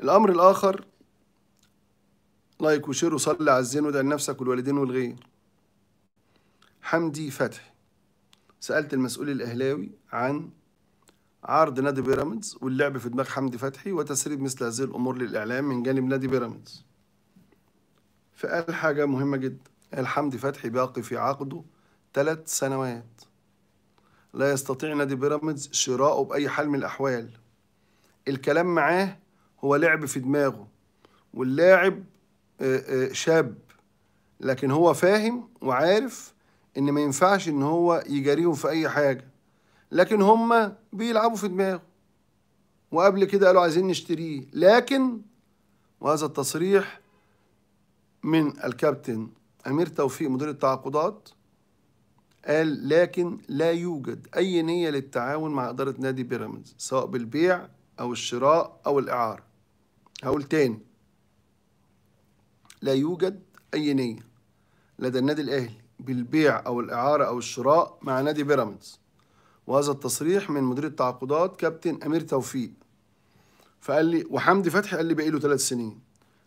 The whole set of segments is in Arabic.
الأمر الآخر لايك وشير وصلي على الزين ودع لنفسك والوالدين والغير حمدي فتحي سألت المسؤول الأهلاوي عن عرض نادي بيراميدز واللعب في دماغ حمدي فتحي وتسريب مثل هذه الأمور للإعلام من جانب نادي بيراميدز فقال حاجة مهمة جدا قال حمدي فتحي باقي في عقده ثلاث سنوات لا يستطيع نادي بيراميدز شراءه بأي حال من الأحوال الكلام معاه هو لعب في دماغه واللاعب آه، آه، شاب لكن هو فاهم وعارف ان ما ينفعش ان هو يجاريهم في اي حاجه لكن هما بيلعبوا في دماغه وقبل كده قالوا عايزين نشتريه لكن وهذا التصريح من الكابتن امير توفيق مدير التعاقدات قال لكن لا يوجد اي نيه للتعاون مع اداره نادي بيراميدز سواء بالبيع أو الشراء أو الإعارة هقول تاني لا يوجد أي نية لدى النادي الأهلي بالبيع أو الإعارة أو الشراء مع نادي بيراميدز وهذا التصريح من مدير التعاقدات كابتن أمير توفيق فقال لي وحمدي فتحي قال لي باقي له ثلاث سنين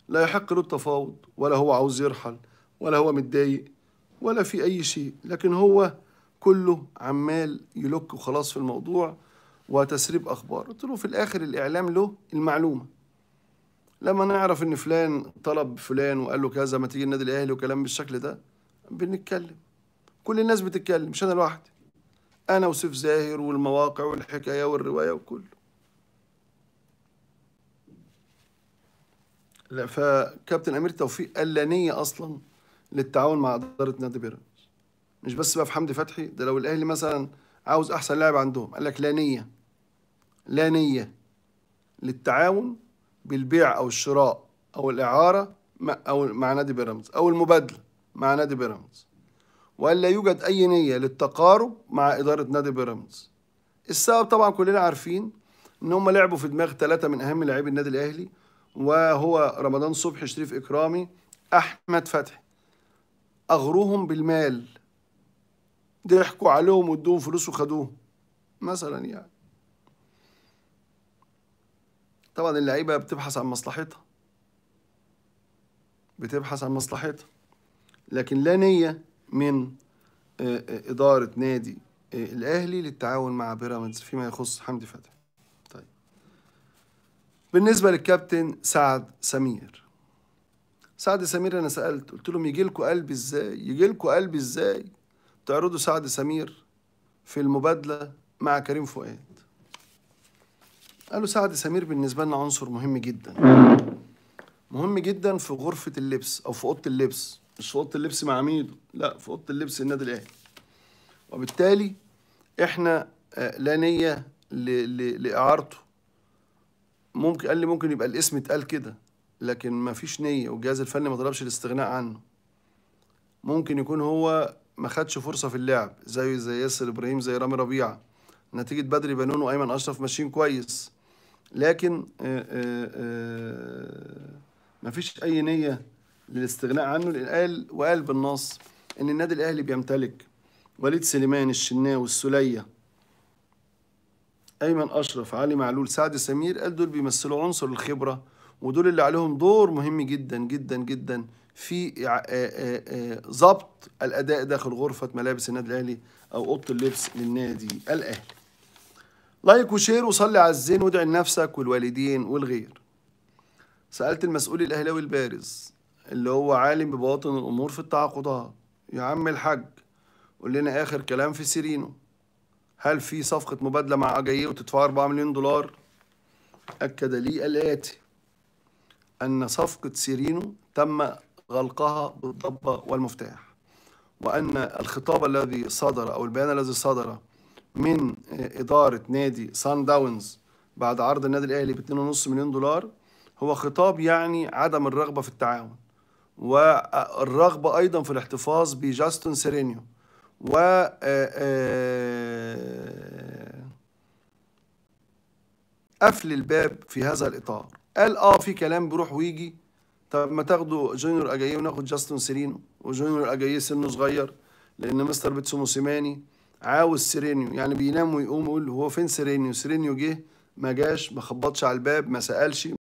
لا يحق له التفاوض ولا هو عاوز يرحل ولا هو متضايق ولا في أي شيء لكن هو كله عمال يلك وخلاص في الموضوع وتسريب أخبار قلت له في الآخر الإعلام له المعلومة لما نعرف إن فلان طلب فلان وقال له كذا ما تيجي النادي الأهلي وكلام بالشكل ده بنتكلم كل الناس بتتكلم مش أنا لوحدي أنا وسيف زاهر والمواقع والحكاية والرواية وكله لا فكابتن امير توفيق قال نيه اصلا للتعاون مع اداره نادي بيراميدز مش بس بقى في حمدي فتحي ده لو الاهلي مثلا عاوز احسن لاعب عندهم قال لك لا نيه لا نية للتعاون بالبيع أو الشراء أو الإعارة أو مع نادي بيراميدز أو المبادلة مع نادي بيراميدز وأن لا يوجد أي نية للتقارب مع إدارة نادي بيراميدز السبب طبعا كلنا عارفين إن هم لعبوا في دماغ ثلاثة من أهم لاعبي النادي الأهلي وهو رمضان صبحي شريف إكرامي أحمد فتحي أغروهم بالمال ضحكوا عليهم وادوهم فلوس وخدوهم مثلا يعني طبعا اللعيبه بتبحث عن مصلحتها بتبحث عن مصلحتها لكن لا نيه من آه، آه، اداره نادي آه، الاهلي للتعاون مع بيراميدز فيما يخص حمدي فتحي طيب بالنسبه للكابتن سعد سمير سعد سمير انا سالت قلت لهم يجي لكم قلب ازاي يجي لكم قلب ازاي تعرضوا سعد سمير في المبادله مع كريم فؤاد قالوا سعد سمير بالنسبة لنا عنصر مهم جدا مهم جدا في غرفة اللبس أو في أوضة اللبس مش في أوضة اللبس مع ميدو لا في أوضة اللبس النادي الأهلي وبالتالي إحنا آه، لا نية لإعارته ممكن قال لي ممكن يبقى الاسم اتقال كده لكن ما فيش نية والجهاز الفني ما طلبش الاستغناء عنه ممكن يكون هو ما خدش فرصة في اللعب زيه زي ياسر إبراهيم زي رامي ربيعة نتيجة بدري بنون وأيمن أشرف ماشيين كويس لكن آه، آه، آه، ما فيش أي نية للاستغناء عنه لأن قال وقال بالنص إن النادي الأهلي بيمتلك وليد سليمان الشناوي السلية أيمن أشرف علي معلول سعد سمير قال دول بيمثلوا عنصر الخبرة ودول اللي عليهم دور مهم جدا جدا جدا في ضبط الاداء داخل غرفه ملابس النادي الاهلي او اوضه اللبس للنادي الاهلي لايك وشير وصلي على الزين وادعي لنفسك والوالدين والغير سألت المسؤول الأهلاوي البارز اللي هو عالم ببواطن الأمور في التعاقدات يا عم الحاج قول لنا آخر كلام في سيرينو هل في صفقة مبادلة مع أجاييه وتدفع 4 مليون دولار؟ أكد لي الآتي أن صفقة سيرينو تم غلقها بالضبة والمفتاح وأن الخطاب الذي صدر أو البيان الذي صدر من آه، إدارة نادي سان داونز بعد عرض النادي الأهلي ب 2.5 مليون دولار هو خطاب يعني عدم الرغبة في التعاون والرغبة أيضا في الاحتفاظ بجاستون سيرينيو و آه، آه، قفل الباب في هذا الإطار قال آه في كلام بيروح ويجي طب ما تاخدوا جونيور أجاييه وناخد جاستون سيرينو وجونيور أجاييه سنه صغير لأن مستر بيتسو موسيماني عاوز سيرينيو يعني بينام ويقوم يقول هو فين سيرينيو سيرينيو جه ما جاش ما خبطش على الباب ما سالش